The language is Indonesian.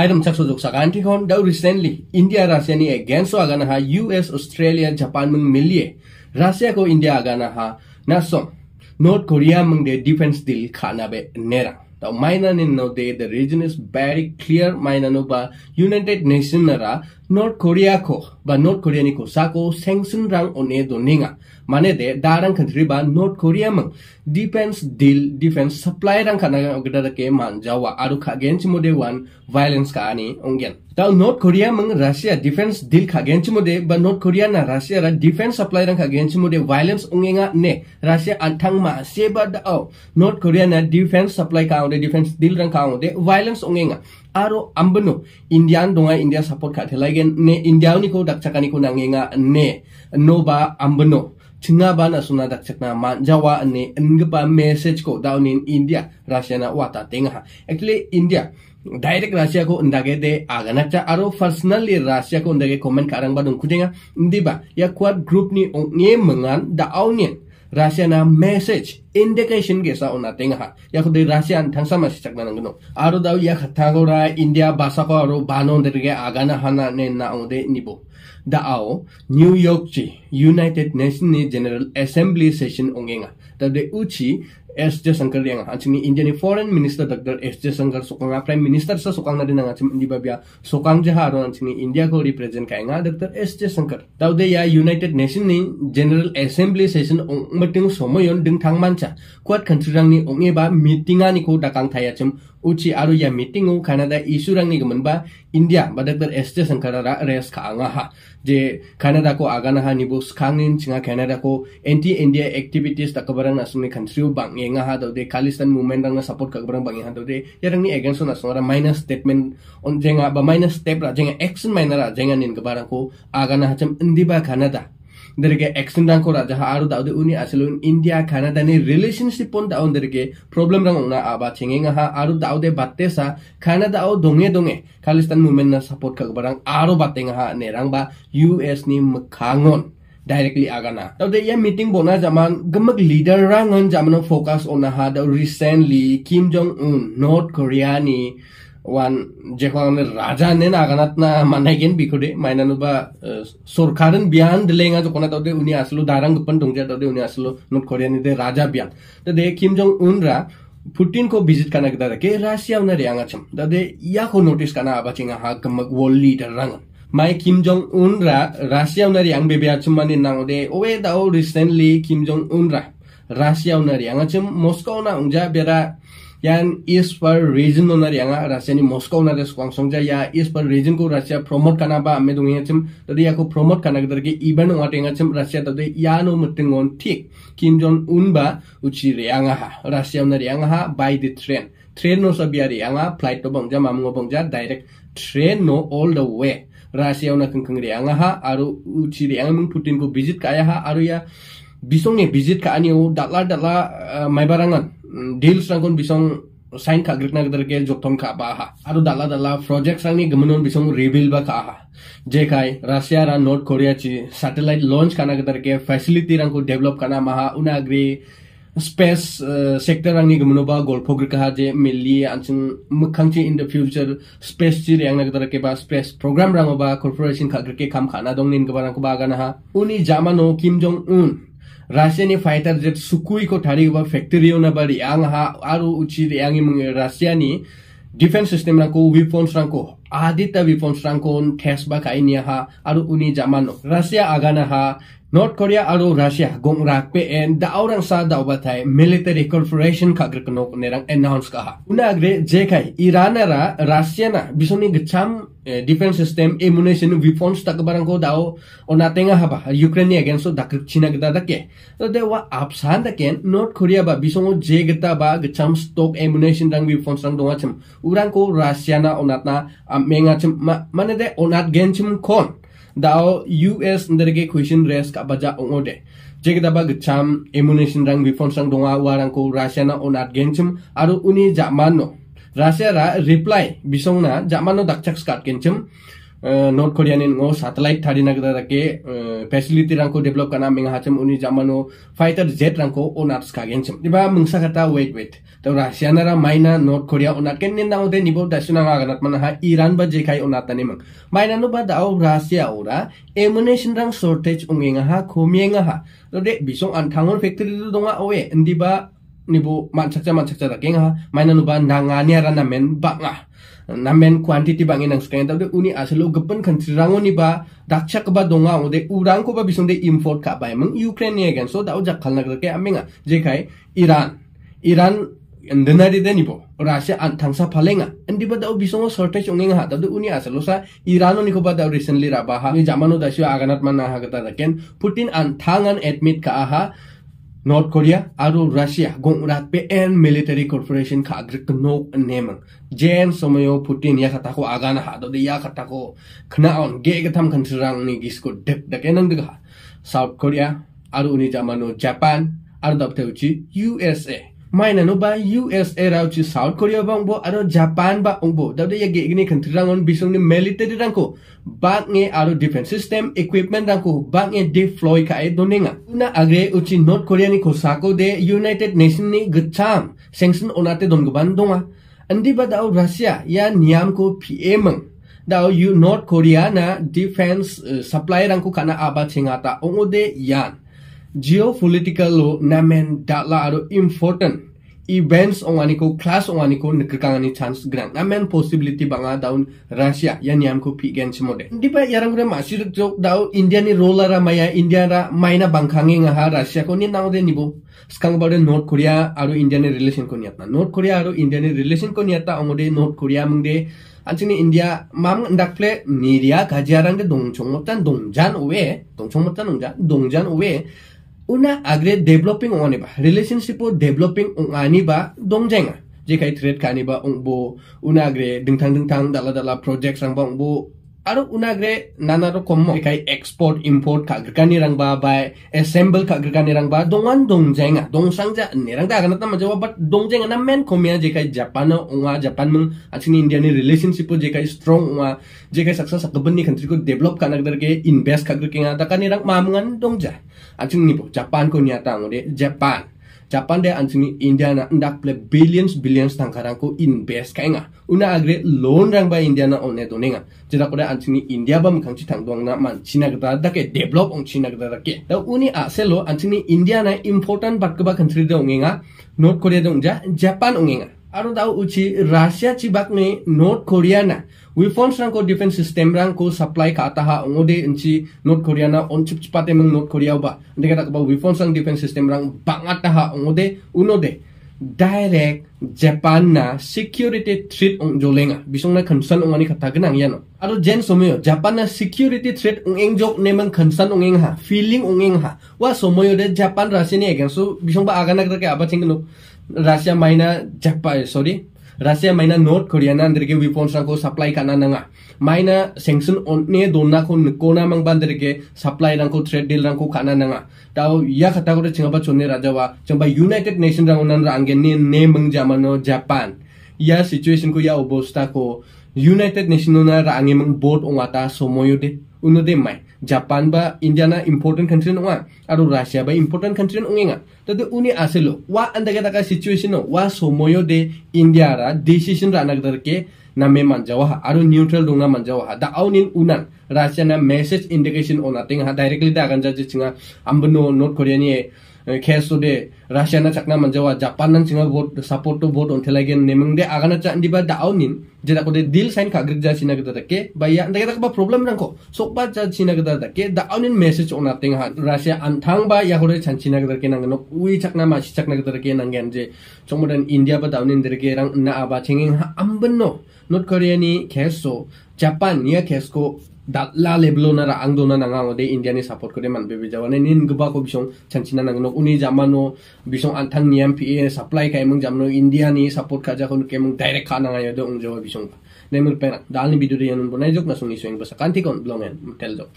Item saksudok sa country hon daw recently India Russia ni against agana ha US Australia Japan mung milie Russia ko India agana ha nasom North Korea mung de defense deal khana be nera the minor in no day the region is very clear minor no ba United Nations nara north Korea को north Korea को साको सेंसन रंग ओने दोनी माने दे दारंग कंट्री बा नर्थ कोरिया मंग डिफेंस डील डिफेंस सप्लाई रंग खाना के मान जावा आरु खागेंच मुदे वन वायलेंस का आने ओंगेन तो नर्थ कोरिया मंग रशिया डिफेंस डील खागेंच मुदे बा नर्थ कोरिया ना रशिया रा डिफेंस सप्लाई रंग खागेंच मुदे वायलेंस ओंगेंगा ने रशिया अंथंग मा सेबा दाओ नर्थ कोरिया ना डिफेंस सप्लाई का डिफेंस डील रंग का वायलेंस ओंगेंगा aro ambeno india donga india support ka thelaigen ne india ni ko dakchakani ko nangenga ne no ba ambeno tinga ba na suna dakchakna manjawa ne ngba message ko down in india russia na wata tenga actually india direct Russia को de दे आगना aro personally personally Russia को comment comment कारंग बाद उनको देगा इंदिबा या क्वाड ni ong ओंगे मंगान da आउनियन r a s i a n a message indication ge sa una tenga ha ya khud rasyan thangsa ma sichak na ngno n aro daw ya khatha go ra india basa ko aro banon der ge agana hana ne na ode nibo da ao new york j i united nations general assembly session ongenga ta de uchi SJ Jaishankar yang hanchimi Indian foreign minister Dr. S Jayashankar sokang prime minister sa sokang na dinang hanchim indi babia sokang jaha ron hanchimi India ko represent kainga Dr. S Jayashankar tawde ya United Nation ni General Assembly session ong mating somoyon ding thang mancha kuat country rang ni ong eba meeting ani ko dakang thayachim uci aru ya meeting u Canada issue rang India badak ber SD sangkara ra res ka ha je Canada ko agana ha ni bu skang nin chinga Canada ko anti India activities tak barang na country kan bang nga ha de Khalistan movement rang support ka barang bang ha ya yarang ni against na minus statement on jenga ba minus step ra jenga action minus ra jenga nin ka barang ko aga ha cham Canada দেরকে extend রাং করা যাহা আরো দাউদে উনি আসলে India Canada নি রিলেশনশিপ পন দাউন দেরকে প্রবলেম রাং না আবা চেঙ্গে গাহা আরো দাউদে বাতে সা কানাডা ও দঙ্গে দঙ্গে খালিস্তান মুভমেন্ট না সাপোর্ট কাগ বরাং আরো বাতে গাহা নে রাং বা ইউএস নি মখাঙ্গন ডাইরেক্টলি আগানা তাউদে ইয়া মিটিং বনা জামান গমক লিডার রাং জামান ফোকাস ও না হা দ recently Kim Jong Un north Korea নি Jehonir rajanin aganatna managen bikude mainanu ba sorkarin biyan dilenga to kona tawde uni aslo darang gupan tungja tawde uni aslo not korean de raja biyan to de kim jong un ra Putin को visit करना किता के रसिया उन रियांगा छम ददे या को नोटिस करना आबाचिंगा हा गमक वॉल लीडर रंग माय किम जोंग उन रा रसिया उन रियांग बेबे आचम माने नांगो दे ओवे दाओ रिसेंटली किम जोंग उन रा रसिया उन रियांगा छम मॉस्को ना उंजा बेरा यान इस पर रीजन होना यांगा राशिया ने मॉस्को होना रे स्वांगसोंग जा या इस पर रीजन को राशिया प्रमोट करना बा हमें दुंगे चम तो या को प्रमोट करना कदर के इवेंट वाटे टेंगा चम रशिया तो या नो मुत्तिंग ऑन ठीक किम जोन उन बा उची यांगा हा राशिया होना यांगा हा बाय द ट्रेन ट्रेन नो सब यार यांगा फ्लाइट तो बंग जा मामंगो बंग जा डायरेक्ट ट्रेन नो ऑल द वे राशिया होना कंकंग रे हा आरो उची मुंग पुतिन को विजिट काया हा आरो या बिसोंगे विजिट का डिल्सनांगोन बिसं साइन जो गदरके जोथम खाबा हा आरो दाला दाला प्रजेक्ट्सनि गमनोन बिसं रिबिल बा खा हा जेखाय रासिया रा नॉर्थ कोरिया ची सैटेलाइट लॉन्च खाना गदरके फैसिलिटी को डेवलप करना महा उनाग्री स्पेस सेक्टर रंगनि गमनोबा गल्फोग्रिका हा जे मेनलि आंसिं मुखांथि इन द फ्यूचर स्पेस ची रेंगना गदरके बा स्पेस प्रोग्राम रंगोबा कॉर्पोरेशन खाग्रिके काम खाना दं को गबारंको बागाना हा उनि जामानो Kim Jong Un ni fighter jet sukui ko thari ba factory ona ba yang ha aru uchi yang mung e ni defense system rangko weapons rangko adita weapons rangko thes ba kai ni ha aru uni zaman Rusia aga agana ha north Korea आरो Russia गोंग रागपे एन दाउरंग सा दाउबाथाय military corporation खाग्रकनो नेरंग announce कहा उनाग्रे जेखाय इरानरा रशियाना बिसोनि गछाम डिफेंस सिस्टम एमुनेशन विफोंस तकबरंग को दाउ ओना तेंगा हाबा यूक्रेनी अगेंस्ट दक चीना गदा दके तो दे वा आपसान दके नॉर्थ कोरिया बा बिसोंगो जेगता बा गछाम स्टॉक एमुनेशन रंग विफोंस रंग दोवाचम उरांग को रशियाना ओनाना मेंगाचम माने दे ओनात गेंचम कोन dao US nderege question race ka baja ongode jegdaba gcham ammunition rang weapons sang donga warang ko Russia na onat gencem, aru uni jamano Russia ra reply bisongna jamano dakchak skat gencem. North कोरियानिन को satellite थारी नग के facility रंगको develop करना मिंग हाचम उनि जामानो फाइटर जेट रंगको ओनाट्स कागेनचम दिबा मिंगसा कता वेट वेट तो रशियाना रा माइना नॉर्थ कोरिया ओनाट केन ने नाउ दे निबो दशना गागनत मन हा ईरान बा जेखाय ओनाट तने मंग माइना नु बा दाओ रशिया ओरा एमुनेशन रंग शॉर्टेज उंगेंगा हा खोमियेंगा हा तो दे बिसों अनथांगोर फैक्ट्री दु दोंगा ओवे दिबा nibu manchakja manchakja da kenga maina nuba nangania rana men ba nga na men quantity bang inang strength de uni asalo gapan country rango ni ba dakchak ba donga ode urang ko ba bisung de import ka ba meng ukraine ni again so da ojak khalna ke amenga je khai iran iran ndinari de ni bo russia an thangsa phalenga andi ba da bisung shortage ongenga ha da uni asalo sa iran ni ko ba da recently ra ba ha ni jamano da shu aganat man na ha ga da ken putin an thangan admit ka ha North Korea aru Russia gongrat PN military corporation ka agrik no nemang jen somayo Putin ya kata ko agana ha de ya kata ko khna on ge gatham kan sirang ni gisko dek dek enang de South Korea aru uni jamano Japan aru dapte uchi USA mainano ba USA rauchi South Korea bang bo aro Japan ba ongbo dabde ya ge gini country rang on bisong ni military rang ko bak nge aro defense system equipment rang ko bak nge deploy ka e donenga una agre uchi North Korea ni kosako de United Nation ni gcham sanction onate don guban donga andi ba dau Russia ya niam ko PM dau you North Korea na defense uh, supply rang ko kana aba chingata de yan geopolitical lo namen datla aro important events ongani ko class ongani ko nekrekangani chance grand namen possibility banga daun russia ya niam ko pigen chimode dipa yarang re masir jok dau india ni role ra maya india ra maina bangkhangi nga ha russia ko ni nang de nibo skang bare north korea aro india ni relation ko niatna north korea aro india ni relation ko niatta ongode north korea mungde 안치니 인디아 맘 은닥플레 니리아 가지아랑데 동총못단 동잔 오에 동총못단 동잔 dongjan owe, una agre developing ongani ba relationship o developing ongani ba dongjenga jekai thread kani ba ongbo una agre dingthang dingthang dala dala project sang ba ongbo Aru unagre nana rokom mo kai export import ka gerkani rang ba ba assemble ka gerkani rang ba dongan dong jenga dong sangja nerang da kana tama but dong jenga na men komia ya, je kai japan unga japan mung achini india ni relationship je kai strong unga je kai saksa sakben ni country ko develop kana gder ke invest ka gerkenga ta kani rang mamungan dong ja achini ni bo japan ko niata ngode japan Japan de anjing Indiana ndak ple billions billions tangkarang ko invest kainga. Una agre loan rang ba Indiana on neto nenga. Jeda kore India ba mkang chi na man China gada dake develop ong China gada dake. Da uni a lo anjing Indiana important bat keba country de ongenga. North Korea de ongja Japan ongenga. Aro tahu uci rahasia cibak me North Korea na. We found sang ko defense system rang ko supply ka ataha ngode enci North Korea na on cip cipate meng North Korea ba. Dengar tak kau we found sang defense system rang bangat ataha ngode uno de direct Japan na security threat ong jolenga bisong na concern ong ani kata genang yano aro jen somoyo Japan na security threat ong eng jok nemang concern ong eng ha feeling ong eng ha wa somoyo de Japan Russia ni again so bisong ba aga na ke apa aba chingno Russia maina Japan eh, sorry Rusia maina North Korea na andirge weaponsa ko supply kana nanga. Maina sanction onne donna ko kona mang bandirge supply rang ko threat deal rang ko kana nanga. tau ya kata ko de chingapa chonne raja wa chingapa United Nation rang onan rangge ne ne mang jamano Japan. Ya situation ko ya obosta ko United Nation onan rangge mang board onwata somoyo de. Uno de mai. Japan বা India না important country নোৱা আৰু ৰাছিয়া বা important country না তাতে উনি আছিল ৱা এনেকে থকা চিটুৱেশ্যন ৱা সময় দে ইণ্ডিয়াৰ ডিচিশ্যন ৰাণাকে নামে মানজাও হা আৰু নিউট্ৰেল ডা মানজাও হা দা আও নিন উনান ৰাছিয়া না মেছেজ ইণ্ডিকেশ্যন অনা টেঙা ডাইৰেক্টলি দে আগান যা যে আমি নোট কৰি Eh, kesu de Rusia na cakna manjawa Jepang nang cingal vote the support to vote on telegen nemeng de agan cak di bawah daun nih jadi aku de deal sign kagir jadi sih naga terke bayar naga terke problem nangko sok bat jadi sih naga terke daun nih message ona tengah Rusia antang ba ya kore cak sih naga terke nang nuk ui cakna masih cak naga terke nang ganje India ba daun nih terke orang na apa cingeng ha amben no North Korea nih kesu Jepang nih kesko dala level na ra ang dona nang ang India ni support ko de man bebe jawane nin gba ko bisong chanchina nang nok uni jamano bisong anthang niam pe supply kai mung jamno India ni support ka jakon ke mung direct ka nang ayo de ung jaw bisong nemur pe dal ni video de yanun bonai jok na sungi sung basa kanti kon blongen tel do